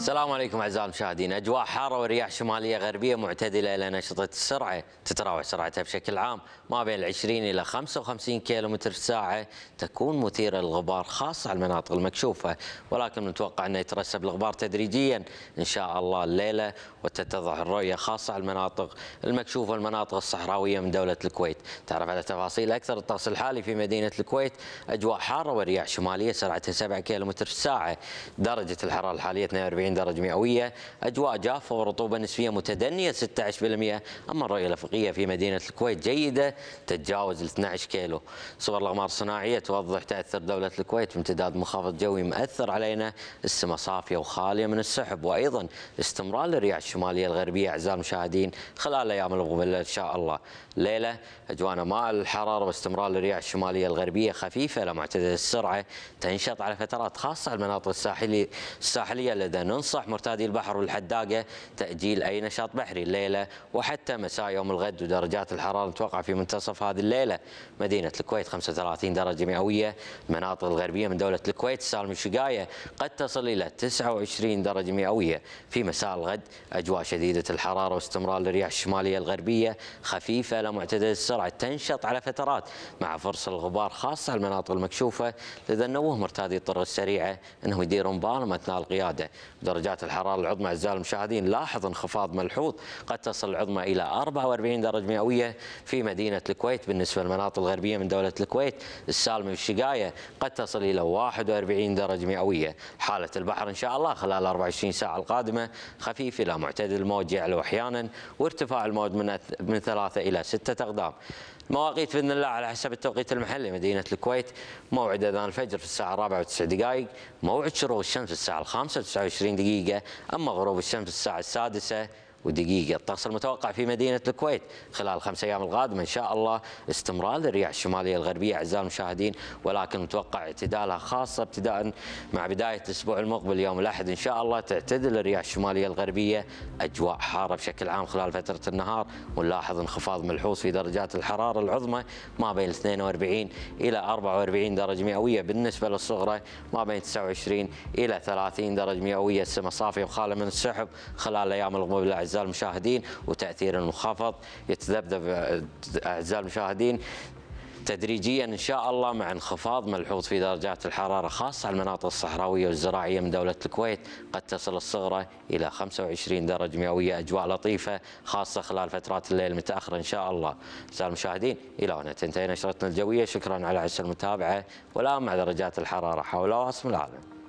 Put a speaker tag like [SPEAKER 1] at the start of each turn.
[SPEAKER 1] السلام عليكم اعزائي المشاهدين، اجواء حاره ورياح شماليه غربيه معتدله الى نشطه السرعه، تتراوح سرعتها بشكل عام ما بين 20 الى 55 متر في الساعه، تكون مثيره للغبار خاصه على المناطق المكشوفه، ولكن نتوقع انه يترسب الغبار تدريجيا ان شاء الله الليله وتتضح الرؤيه خاصه على المناطق المكشوفه والمناطق الصحراويه من دوله الكويت، تعرف على تفاصيل اكثر الطقس الحالي في مدينه الكويت، اجواء حاره ورياح شماليه سرعتها 7 متر في الساعه، درجه الحراره الحاليه 42 40 درجة مئوية أجواء جافة ورطوبة نسبية متدنية 16% أما الرؤية الأفقية في مدينة الكويت جيدة تتجاوز 12 كيلو صور الأغمار الصناعية توضح تأثر دولة الكويت بامتداد منخفض جوي مأثر علينا السماء صافية وخالية من السحب وأيضا استمرار الرياح الشمالية الغربية أعزائي المشاهدين خلال أيام المقبلة إن شاء الله ليلة أجوانا ماء الحرارة واستمرار الرياح الشمالية الغربية خفيفة لمعتدل السرعة تنشط على فترات خاصة المناطق الساحلية الساحلية لدى ينصح مرتادي البحر والحداقه تاجيل اي نشاط بحري الليله وحتى مساء يوم الغد ودرجات الحراره تتوقع في منتصف هذه الليله مدينه الكويت 35 درجه مئويه المناطق الغربيه من دوله الكويت سالم الشقايه قد تصل الى 29 درجه مئويه في مساء الغد اجواء شديده الحراره واستمرار الرياح الشماليه الغربيه خفيفه لا معتدل السرعه تنشط على فترات مع فرص الغبار خاصه المناطق المكشوفه لذا نوه مرتادي الطرق السريعه انهم يديرون بالهم اثناء القياده درجات الحرارة العظمى أعزائي المشاهدين لاحظ انخفاض ملحوظ قد تصل العظمى إلى 44 درجة مئوية في مدينة الكويت بالنسبة للمناطق الغربية من دولة الكويت السالمة والشقاية قد تصل إلى 41 درجة مئوية حالة البحر إن شاء الله خلال 24 ساعة القادمة خفيف إلى معتدل الموج يعلو أحيانا وارتفاع الموج من من ثلاثة إلى ستة أقدام مواقيت باذن الله على حسب التوقيت المحلي مدينه الكويت موعد اذان الفجر في الساعه 4 و9 دقائق موعد شروق الشمس في الساعه الخامسه و وعشرين دقيقة أما غروب الشمس الساعة السادسة ودقيقة الطقس المتوقع في مدينة الكويت خلال الخمس أيام القادمة إن شاء الله استمرار للرياح الشمالية الغربية أعزائي المشاهدين ولكن متوقع اعتدالها خاصة ابتداء مع بداية الأسبوع المقبل يوم الأحد إن شاء الله تعتدل الرياح الشمالية الغربية أجواء حارة بشكل عام خلال فترة النهار ونلاحظ انخفاض ملحوظ في درجات الحرارة العظمى ما بين 42 إلى 44 درجة مئوية بالنسبة للصغرى ما بين 29 إلى 30 درجة مئوية السماء صافية وخالية من السحب خلال الأيام المقبلة اعزائي المشاهدين وتاثير المنخفض يتذبذب اعزائي المشاهدين تدريجيا ان شاء الله مع انخفاض ملحوظ في درجات الحراره خاصه على المناطق الصحراويه والزراعيه من دوله الكويت قد تصل الصغرى الى 25 درجه مئويه اجواء لطيفه خاصه خلال فترات الليل المتاخره ان شاء الله. اعزائي المشاهدين الى هنا تنتهي نشرتنا الجويه شكرا على عسر المتابعه والان مع درجات الحراره حول وسط العالم.